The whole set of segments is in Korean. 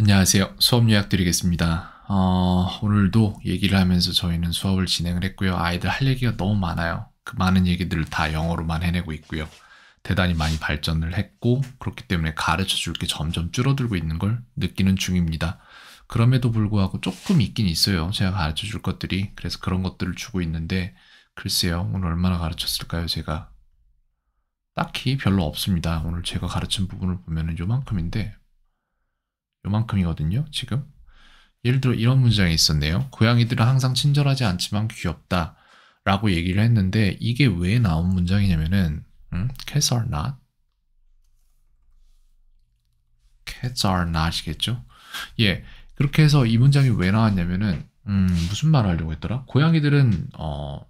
안녕하세요. 수업 요약 드리겠습니다. 어, 오늘도 얘기를 하면서 저희는 수업을 진행을 했고요. 아이들 할 얘기가 너무 많아요. 그 많은 얘기들을 다 영어로만 해내고 있고요. 대단히 많이 발전을 했고 그렇기 때문에 가르쳐 줄게 점점 줄어들고 있는 걸 느끼는 중입니다. 그럼에도 불구하고 조금 있긴 있어요. 제가 가르쳐 줄 것들이. 그래서 그런 것들을 주고 있는데 글쎄요. 오늘 얼마나 가르쳤을까요? 제가 딱히 별로 없습니다. 오늘 제가 가르친 부분을 보면 은 요만큼인데 요만큼이거든요. 지금 예를 들어 이런 문장이 있었네요. 고양이들은 항상 친절하지 않지만 귀엽다 라고 얘기를 했는데 이게 왜 나온 문장이냐면은 음? cats are not cats are not이겠죠. 예, 그렇게 해서 이 문장이 왜 나왔냐면은 음, 무슨 말 하려고 했더라? 고양이들은 어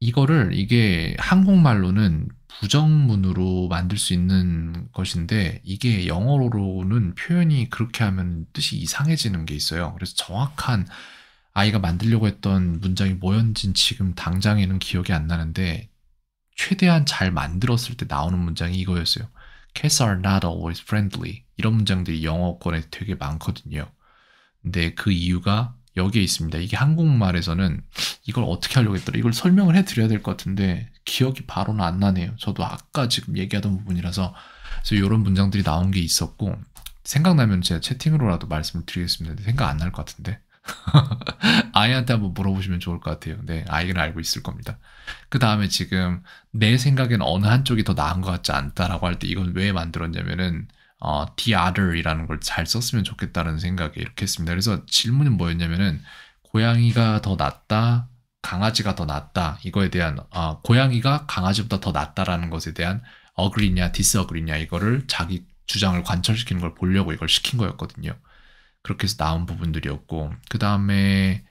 이거를 이게 한국말로는 부정문으로 만들 수 있는 것인데 이게 영어로는 표현이 그렇게 하면 뜻이 이상해지는 게 있어요. 그래서 정확한 아이가 만들려고 했던 문장이 뭐였는지 지금 당장에는 기억이 안 나는데 최대한 잘 만들었을 때 나오는 문장이 이거였어요. Cats are not always friendly. 이런 문장들이 영어권에 되게 많거든요. 근데 그 이유가 여기에 있습니다. 이게 한국말에서는 이걸 어떻게 하려고 했더라. 이걸 설명을 해드려야 될 것 같은데 기억이 바로는 안 나네요. 저도 아까 지금 얘기하던 부분이라서 그래서 이런 문장들이 나온 게 있었고 생각나면 제가 채팅으로라도 말씀을 드리겠습니다. 생각 안 날 것 같은데 아이한테 한번 물어보시면 좋을 것 같아요. 네, 아이는 알고 있을 겁니다. 그 다음에 지금 내 생각엔 어느 한쪽이 더 나은 것 같지 않다라고 할 때 이건 왜 만들었냐면은 어, the other이라는 걸 잘 썼으면 좋겠다는 생각에 이렇게 했습니다. 그래서 질문은 뭐였냐면은 고양이가 더 낫다, 강아지가 더 낫다 이거에 대한 어, 고양이가 강아지보다 더 낫다라는 것에 대한 어그리냐 디스어그리냐 이거를 자기 주장을 관철시키는 걸 보려고 이걸 시킨 거였거든요. 그렇게 해서 나온 부분들이었고 그 다음에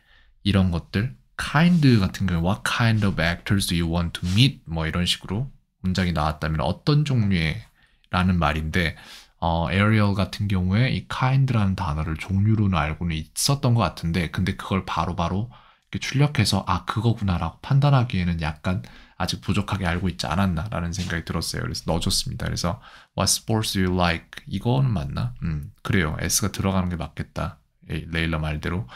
이런 것들 kind 같은 경우 what kind of actors do you want to meet 뭐 이런 식으로 문장이 나왔다면 어떤 종류의 라는 말인데 어, 에어리얼 같은 경우에 이 kind라는 단어를 종류로는 알고는 있었던 것 같은데 근데 그걸 바로바로 바로 이렇게 출력해서 아 그거구나라고 판단하기에는 약간 아직 부족하게 알고 있지 않았나라는 생각이 들었어요. 그래서 넣어줬습니다. 그래서 What sports do you like? 이거는 맞나? 음 그래요. S가 들어가는 게 맞겠다. 레일러 말대로.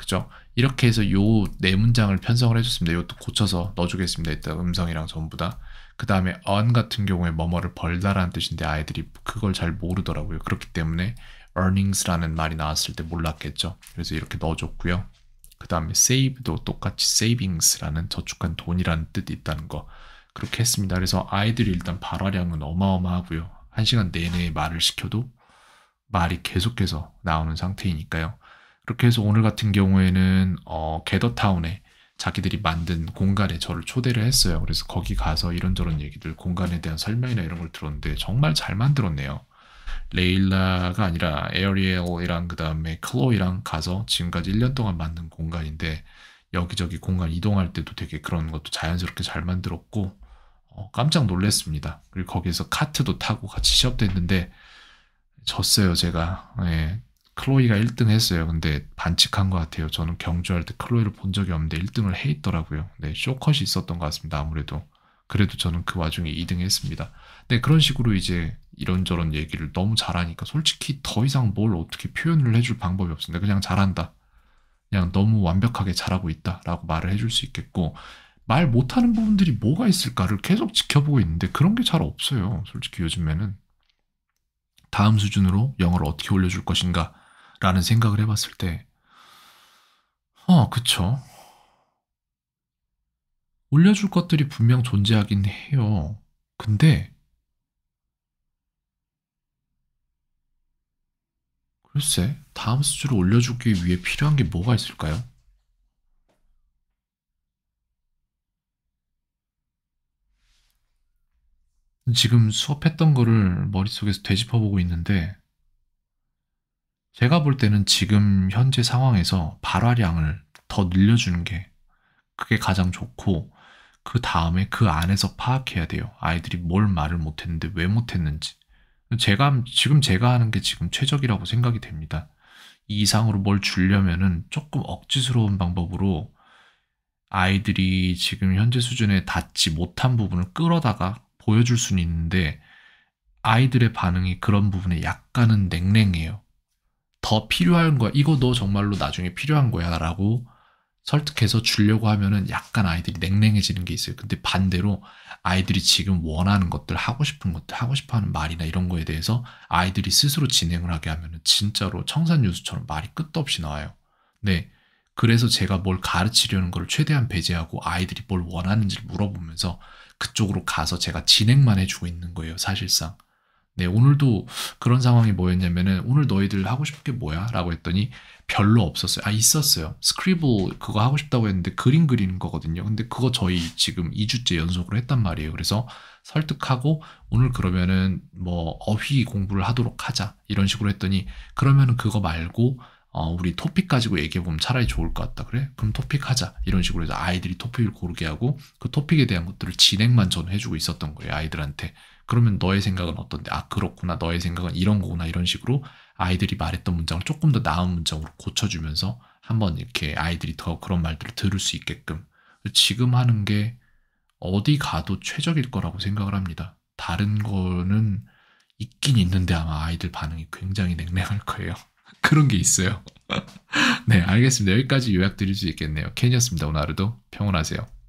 그죠? 이렇게 해서 요 네 문장을 편성을 해줬습니다. 이것도 고쳐서 넣어주겠습니다. 일단 음성이랑 전부 다. 그 다음에 earn 같은 경우에 뭐뭐를 벌다라는 뜻인데 아이들이 그걸 잘 모르더라고요. 그렇기 때문에 earnings라는 말이 나왔을 때 몰랐겠죠. 그래서 이렇게 넣어줬고요. 그 다음에 save도 똑같이 savings라는 저축한 돈이라는 뜻이 있다는 거 그렇게 했습니다. 그래서 아이들이 일단 발화량은 어마어마하고요. 한 시간 내내 말을 시켜도 말이 계속해서 나오는 상태이니까요. 그렇게 해서 오늘 같은 경우에는 어, 게더타운에 자기들이 만든 공간에 저를 초대를 했어요. 그래서 거기 가서 이런저런 얘기들, 공간에 대한 설명이나 이런 걸 들었는데 정말 잘 만들었네요. 레일라가 아니라 에어리엘이랑 그 다음에 클로이랑 가서 지금까지 1년 동안 만든 공간인데 여기저기 공간 이동할 때도 되게 그런 것도 자연스럽게 잘 만들었고 어, 깜짝 놀랐습니다. 그리고 거기에서 카트도 타고 같이 시합도 했는데 졌어요 제가. 예, 클로이가 1등 했어요. 근데 반칙한 것 같아요. 저는 경주할 때 클로이를 본 적이 없는데 1등을 해 있더라고요. 네, 쇼컷이 있었던 것 같습니다. 아무래도. 그래도 저는 그 와중에 2등 했습니다. 네, 그런 식으로 이제 이런저런 얘기를 너무 잘하니까 솔직히 더 이상 뭘 어떻게 표현을 해줄 방법이 없습니다. 그냥 잘한다. 그냥 너무 완벽하게 잘하고 있다. 라고 말을 해줄 수 있겠고, 말 못하는 부분들이 뭐가 있을까를 계속 지켜보고 있는데 그런 게 잘 없어요. 솔직히 요즘에는. 다음 수준으로 영어를 어떻게 올려줄 것인가 라는 생각을 해봤을 때, 어, 그쵸. 올려줄 것들이 분명 존재하긴 해요. 근데, 글쎄, 다음 수주를 올려주기 위해 필요한 게 뭐가 있을까요? 지금 수업했던 거를 머릿속에서 되짚어보고 있는데, 제가 볼 때는 지금 현재 상황에서 발화량을 더 늘려주는 게 그게 가장 좋고 그 다음에 그 안에서 파악해야 돼요. 아이들이 뭘 말을 못했는데 왜 못했는지. 제가 지금 제가 하는 게 지금 최적이라고 생각이 됩니다. 이 이상으로 뭘 주려면은 조금 억지스러운 방법으로 아이들이 지금 현재 수준에 닿지 못한 부분을 끌어다가 보여줄 수는 있는데 아이들의 반응이 그런 부분에 약간은 냉랭해요. 더 필요한 거야. 이거 너 정말로 나중에 필요한 거야. 라고 설득해서 주려고 하면은 약간 아이들이 냉랭해지는 게 있어요. 근데 반대로 아이들이 지금 원하는 것들, 하고 싶은 것들, 하고 싶어 하는 말이나 이런 거에 대해서 아이들이 스스로 진행을 하게 하면은 진짜로 청산유수처럼 말이 끝도 없이 나와요. 네. 그래서 제가 뭘 가르치려는 걸 최대한 배제하고 아이들이 뭘 원하는지를 물어보면서 그쪽으로 가서 제가 진행만 해주고 있는 거예요, 사실상. 네, 오늘도 그런 상황이 뭐였냐면은 오늘 너희들 하고 싶은 게 뭐야? 라고 했더니 별로 없었어요. 아, 있었어요. 스크리블 그거 하고 싶다고 했는데 그림 그리는 거거든요. 근데 그거 저희 지금 2주째 연속으로 했단 말이에요. 그래서 설득하고 오늘 그러면은 뭐 어휘 공부를 하도록 하자. 이런 식으로 했더니 그러면은 그거 말고 어, 우리 토픽 가지고 얘기해보면 차라리 좋을 것 같다. 그래? 그럼 토픽 하자. 이런 식으로 해서 아이들이 토픽을 고르게 하고 그 토픽에 대한 것들을 진행만 전 해주고 있었던 거예요. 아이들한테. 그러면 너의 생각은 어떤데? 아, 그렇구나. 너의 생각은 이런 거구나. 이런 식으로 아이들이 말했던 문장을 조금 더 나은 문장으로 고쳐주면서 한번 이렇게 아이들이 더 그런 말들을 들을 수 있게끔 지금 하는 게 어디 가도 최적일 거라고 생각을 합니다. 다른 거는 있긴 있는데 아마 아이들 반응이 굉장히 냉랭할 거예요. 그런 게 있어요. 네, 알겠습니다. 여기까지 요약드릴 수 있겠네요. 켄이었습니다. 오늘 하루도 평온하세요.